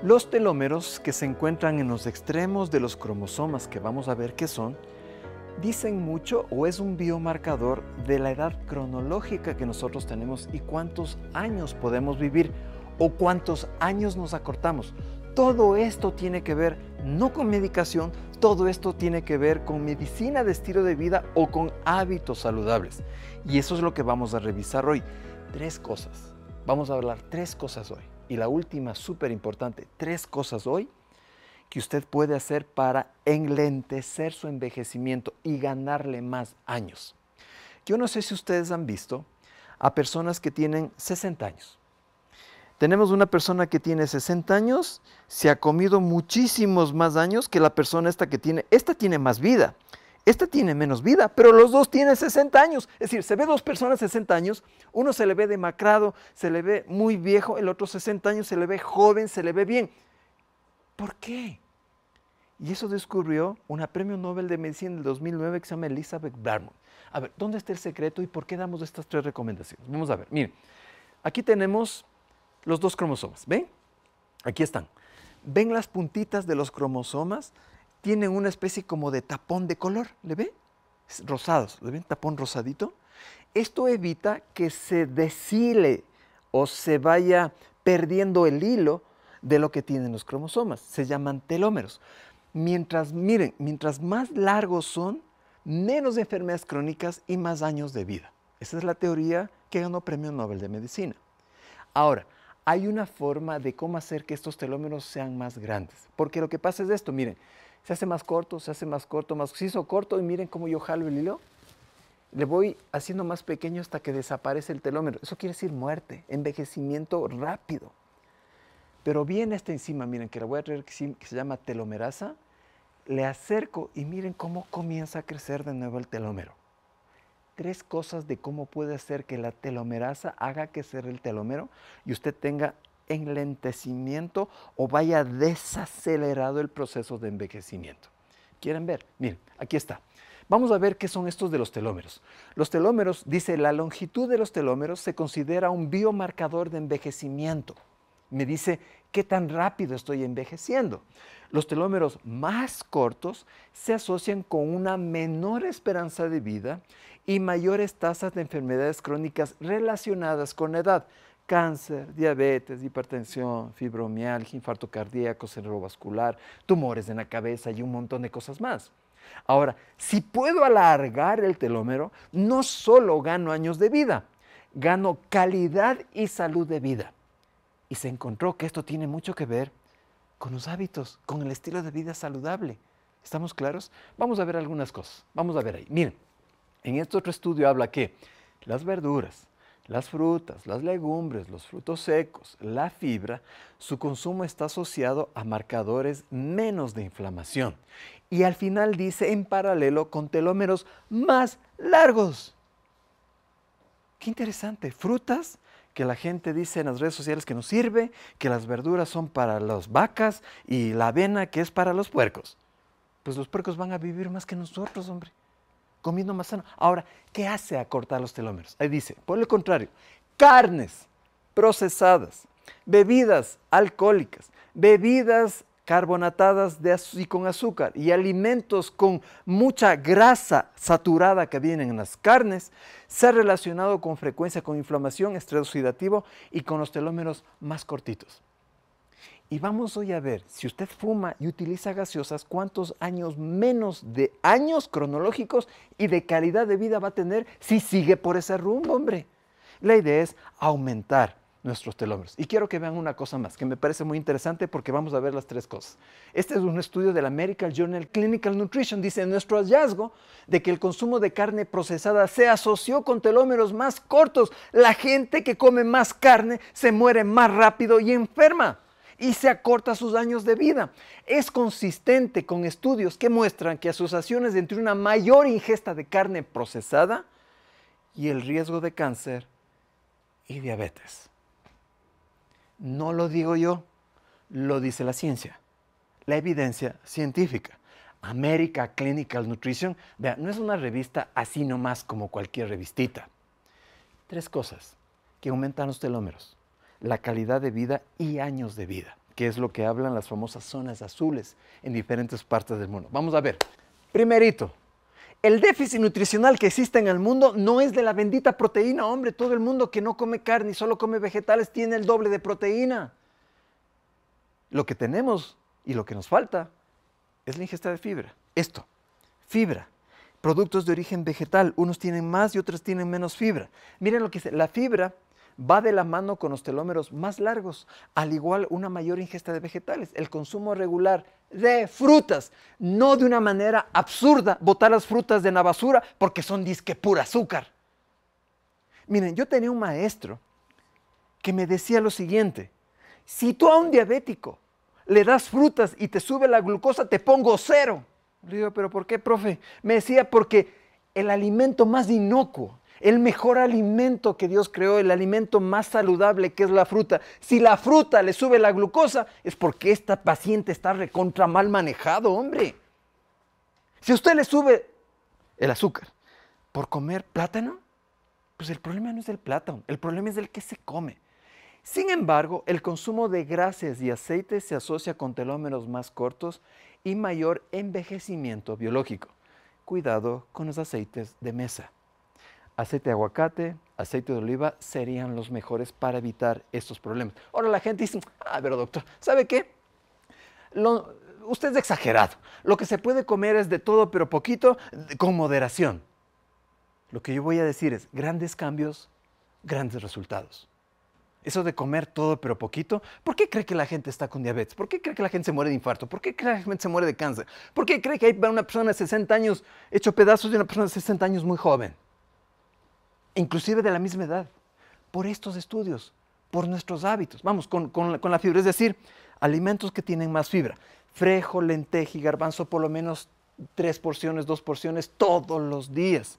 Los telómeros que se encuentran en los extremos de los cromosomas que vamos a ver qué son, dicen mucho o es un biomarcador de la edad cronológica que nosotros tenemos y cuántos años podemos vivir o cuántos años nos acortamos. Todo esto tiene que ver no con medicación, todo esto tiene que ver con medicina de estilo de vida o con hábitos saludables. Y eso es lo que vamos a revisar hoy. Tres cosas. Vamos a hablar tres cosas hoy. Y la última, súper importante, tres cosas hoy que usted puede hacer para enlentecer su envejecimiento y ganarle más años. Yo no sé si ustedes han visto a personas que tienen 60 años. Tenemos una persona que tiene 60 años, se ha comido muchísimos más años que la persona esta que tiene, esta tiene más vida. Este tiene menos vida, pero los dos tienen 60 años. Es decir, se ve dos personas 60 años, uno se le ve demacrado, se le ve muy viejo, el otro 60 años se le ve joven, se le ve bien. ¿Por qué? Y eso descubrió una premio Nobel de Medicina del 2009 que se llama Elizabeth Blackburn. A ver, ¿dónde está el secreto y por qué damos estas tres recomendaciones? Vamos a ver, miren, aquí tenemos los dos cromosomas, ¿ven? Aquí están. ¿Ven las puntitas de los cromosomas? tienen una especie como de tapón de color, ¿le ven? Rosados, ¿le ven? Tapón rosadito. Esto evita que se deshile o se vaya perdiendo el hilo de lo que tienen los cromosomas. Se llaman telómeros. Mientras, miren, mientras más largos son, menos enfermedades crónicas y más años de vida. Esa es la teoría que ganó Premio Nobel de Medicina. Ahora, hay una forma de cómo hacer que estos telómeros sean más grandes. Porque lo que pasa es esto, miren, se hace más corto, se hace más corto, más se hizo corto y miren cómo yo jalo el hilo. Le voy haciendo más pequeño hasta que desaparece el telómero. Eso quiere decir muerte, envejecimiento rápido. Pero bien esta enzima, miren, que la voy a traer, que se llama telomerasa, le acerco y miren cómo comienza a crecer de nuevo el telómero. Tres cosas de cómo puede hacer que la telomerasa haga crecer el telómero y usted tenga enlentecimiento o vaya desacelerado el proceso de envejecimiento. ¿Quieren ver? Miren, aquí está. Vamos a ver qué son estos de los telómeros. Los telómeros, dice, la longitud de los telómeros se considera un biomarcador de envejecimiento. Me dice qué tan rápido estoy envejeciendo. Los telómeros más cortos se asocian con una menor esperanza de vida y mayores tasas de enfermedades crónicas relacionadas con la edad cáncer, diabetes, hipertensión, fibromialgia, infarto cardíaco, cerebrovascular, tumores en la cabeza y un montón de cosas más. Ahora, si puedo alargar el telómero, no solo gano años de vida, gano calidad y salud de vida. Y se encontró que esto tiene mucho que ver con los hábitos, con el estilo de vida saludable. ¿Estamos claros? Vamos a ver algunas cosas. Vamos a ver ahí. Miren, en este otro estudio habla que las verduras, las frutas, las legumbres, los frutos secos, la fibra, su consumo está asociado a marcadores menos de inflamación. Y al final dice en paralelo con telómeros más largos. Qué interesante, frutas que la gente dice en las redes sociales que nos sirve, que las verduras son para las vacas y la avena que es para los puercos. Pues los puercos van a vivir más que nosotros, hombre comiendo más sano. Ahora, ¿qué hace acortar los telómeros? Ahí dice, por el contrario, carnes procesadas, bebidas alcohólicas, bebidas carbonatadas y con azúcar y alimentos con mucha grasa saturada que vienen en las carnes, se ha relacionado con frecuencia con inflamación, estrés oxidativo y con los telómeros más cortitos. Y vamos hoy a ver, si usted fuma y utiliza gaseosas, cuántos años menos de años cronológicos y de calidad de vida va a tener si sigue por ese rumbo, hombre. La idea es aumentar nuestros telómeros. Y quiero que vean una cosa más, que me parece muy interesante porque vamos a ver las tres cosas. Este es un estudio del American Journal Clinical Nutrition. Dice, nuestro hallazgo de que el consumo de carne procesada se asoció con telómeros más cortos. La gente que come más carne se muere más rápido y enferma y se acorta sus años de vida. Es consistente con estudios que muestran que asociaciones entre una mayor ingesta de carne procesada y el riesgo de cáncer y diabetes. No lo digo yo, lo dice la ciencia, la evidencia científica. America Clinical Nutrition, vea, no es una revista así nomás como cualquier revistita. Tres cosas que aumentan los telómeros, la calidad de vida y años de vida, que es lo que hablan las famosas zonas azules en diferentes partes del mundo. Vamos a ver. Primerito, el déficit nutricional que existe en el mundo no es de la bendita proteína, hombre. Todo el mundo que no come carne y solo come vegetales tiene el doble de proteína. Lo que tenemos y lo que nos falta es la ingesta de fibra. Esto, fibra. Productos de origen vegetal, unos tienen más y otros tienen menos fibra. Miren lo que dice, la fibra va de la mano con los telómeros más largos, al igual una mayor ingesta de vegetales, el consumo regular de frutas, no de una manera absurda botar las frutas de la basura porque son disque pura azúcar. Miren, yo tenía un maestro que me decía lo siguiente, si tú a un diabético le das frutas y te sube la glucosa, te pongo cero. Le digo, pero ¿por qué, profe? Me decía, porque el alimento más inocuo, el mejor alimento que Dios creó, el alimento más saludable que es la fruta. Si la fruta le sube la glucosa, es porque esta paciente está recontra mal manejado, hombre. Si usted le sube el azúcar por comer plátano, pues el problema no es el plátano, el problema es el que se come. Sin embargo, el consumo de grasas y aceites se asocia con telómeros más cortos y mayor envejecimiento biológico. Cuidado con los aceites de mesa aceite de aguacate, aceite de oliva serían los mejores para evitar estos problemas. Ahora la gente dice, ah, pero doctor, ¿sabe qué? usted es exagerado. Lo que se puede comer es de todo, pero poquito, con moderación. Lo que yo voy a decir es grandes cambios, grandes resultados. Eso de comer todo pero poquito, ¿por qué cree que la gente está con diabetes? ¿Por qué cree que la gente se muere de infarto? ¿Por qué cree que la gente se muere de cáncer? ¿Por qué cree que hay una persona de 60 años hecho pedazos de una persona de 60 años muy joven? inclusive de la misma edad, por estos estudios, por nuestros hábitos. Vamos, con, la, fibra, es decir, alimentos que tienen más fibra. Frejo, lenteja y garbanzo, por lo menos tres porciones, dos porciones todos los días.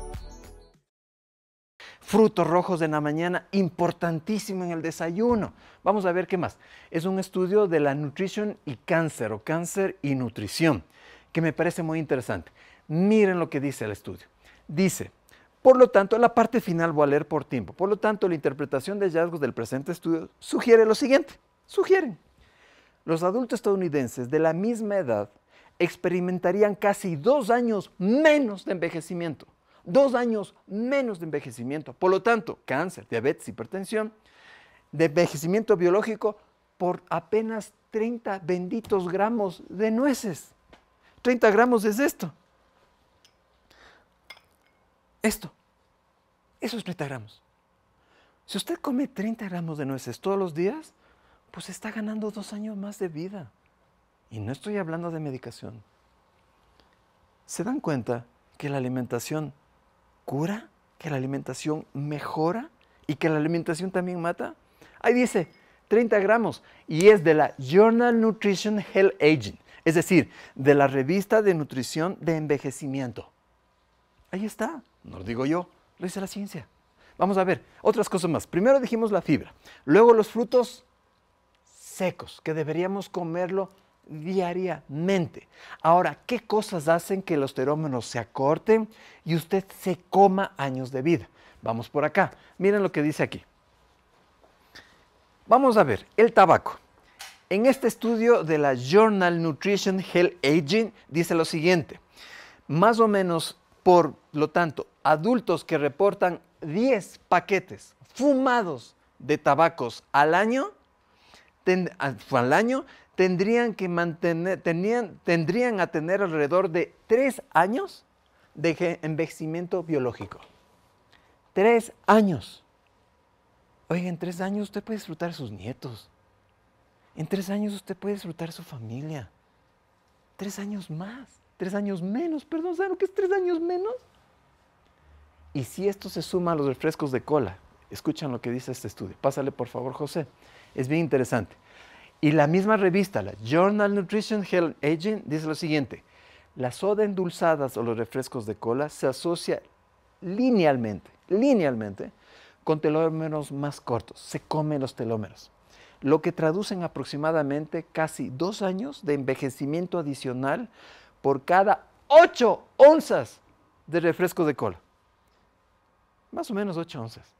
frutos rojos en la mañana, importantísimo en el desayuno. Vamos a ver qué más. Es un estudio de la nutrición y cáncer, o cáncer y nutrición, que me parece muy interesante. Miren lo que dice el estudio. Dice, por lo tanto, la parte final voy a leer por tiempo. Por lo tanto, la interpretación de hallazgos del presente estudio sugiere lo siguiente. Sugieren. Los adultos estadounidenses de la misma edad experimentarían casi dos años menos de envejecimiento dos años menos de envejecimiento. Por lo tanto, cáncer, diabetes, hipertensión, de envejecimiento biológico por apenas 30 benditos gramos de nueces. 30 gramos es esto. Esto. Eso es 30 gramos. Si usted come 30 gramos de nueces todos los días, pues está ganando dos años más de vida. Y no estoy hablando de medicación. ¿Se dan cuenta que la alimentación ¿Que la alimentación mejora? ¿Y que la alimentación también mata? Ahí dice 30 gramos y es de la Journal Nutrition Health Aging, es decir, de la revista de nutrición de envejecimiento. Ahí está, no lo digo yo, lo dice la ciencia. Vamos a ver, otras cosas más. Primero dijimos la fibra, luego los frutos secos, que deberíamos comerlo diariamente. Ahora, ¿qué cosas hacen que los terómenos se acorten y usted se coma años de vida? Vamos por acá. Miren lo que dice aquí. Vamos a ver, el tabaco. En este estudio de la Journal Nutrition Health Aging dice lo siguiente. Más o menos, por lo tanto, adultos que reportan 10 paquetes fumados de tabacos al año, ah, al año tendrían, que mantener, tendrían a tener alrededor de tres años de envejecimiento biológico. Tres años. Oiga, en tres años usted puede disfrutar sus nietos. En tres años usted puede disfrutar su familia. Tres años más, tres años menos, perdón, ¿saben lo que es tres años menos? Y si esto se suma a los refrescos de cola, escuchan lo que dice este estudio. Pásale por favor, José. Es bien interesante. Y la misma revista, la Journal Nutrition Health Aging, dice lo siguiente, La soda endulzadas o los refrescos de cola se asocia linealmente, linealmente, con telómeros más cortos, se comen los telómeros, lo que traducen aproximadamente casi dos años de envejecimiento adicional por cada ocho onzas de refresco de cola. Más o menos ocho onzas.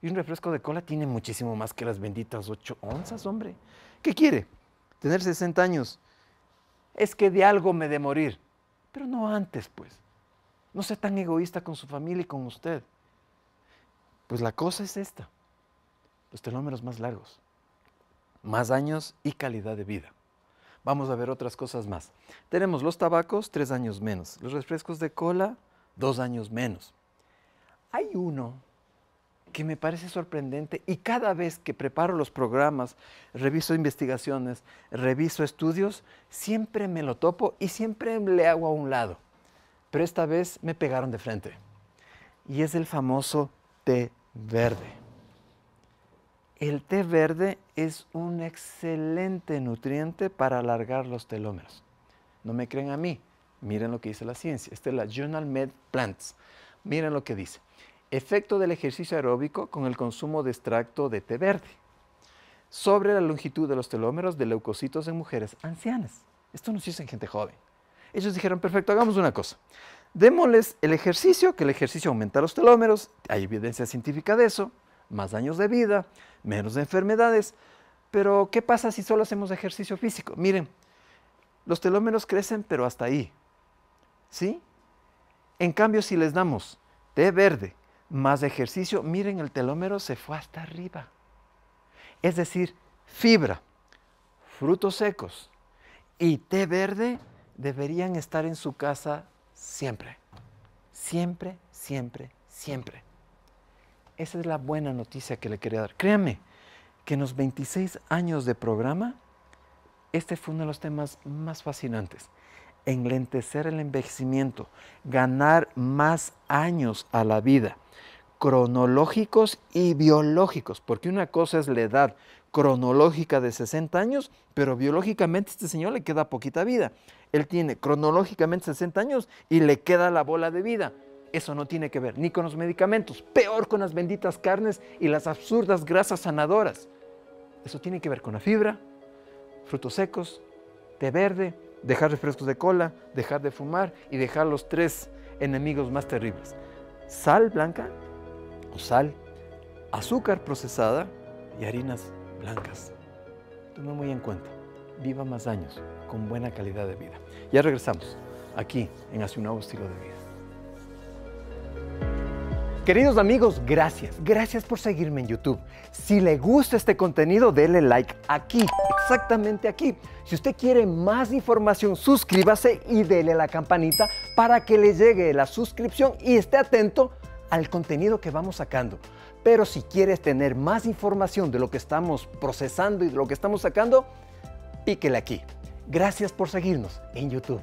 Y un refresco de cola tiene muchísimo más que las benditas ocho onzas, hombre. ¿Qué quiere? Tener 60 años. Es que de algo me de morir. Pero no antes, pues. No sea tan egoísta con su familia y con usted. Pues la cosa es esta. Los telómeros más largos. Más años y calidad de vida. Vamos a ver otras cosas más. Tenemos los tabacos, tres años menos. Los refrescos de cola, dos años menos. Hay uno que me parece sorprendente y cada vez que preparo los programas, reviso investigaciones, reviso estudios, siempre me lo topo y siempre le hago a un lado. Pero esta vez me pegaron de frente. Y es el famoso té verde. El té verde es un excelente nutriente para alargar los telómeros. No me creen a mí, miren lo que dice la ciencia. Esta es la Journal Med Plants. Miren lo que dice efecto del ejercicio aeróbico con el consumo de extracto de té verde sobre la longitud de los telómeros de leucocitos en mujeres ancianas. Esto nos hizo en gente joven. Ellos dijeron, perfecto, hagamos una cosa. Démosles el ejercicio, que el ejercicio aumenta los telómeros, hay evidencia científica de eso, más años de vida, menos enfermedades, pero ¿qué pasa si solo hacemos ejercicio físico? Miren, los telómeros crecen, pero hasta ahí, ¿sí? En cambio, si les damos té verde, más ejercicio, miren, el telómero se fue hasta arriba. Es decir, fibra, frutos secos y té verde deberían estar en su casa siempre. Siempre, siempre, siempre. Esa es la buena noticia que le quería dar. créame que en los 26 años de programa, este fue uno de los temas más fascinantes englentecer el envejecimiento, ganar más años a la vida, cronológicos y biológicos, porque una cosa es la edad cronológica de 60 años, pero biológicamente este señor le queda poquita vida. Él tiene cronológicamente 60 años y le queda la bola de vida. Eso no tiene que ver ni con los medicamentos, peor con las benditas carnes y las absurdas grasas sanadoras. Eso tiene que ver con la fibra, frutos secos, té verde, dejar refrescos de cola, dejar de fumar y dejar los tres enemigos más terribles. Sal blanca o sal, azúcar procesada y harinas blancas. Toma muy en cuenta, viva más años con buena calidad de vida. Ya regresamos aquí en Hacia un nuevo estilo de vida. Queridos amigos, gracias. Gracias por seguirme en YouTube. Si le gusta este contenido, dele like aquí, exactamente aquí. Si usted quiere más información, suscríbase y dele la campanita para que le llegue la suscripción y esté atento al contenido que vamos sacando. Pero si quieres tener más información de lo que estamos procesando y de lo que estamos sacando, píquele aquí. Gracias por seguirnos en YouTube.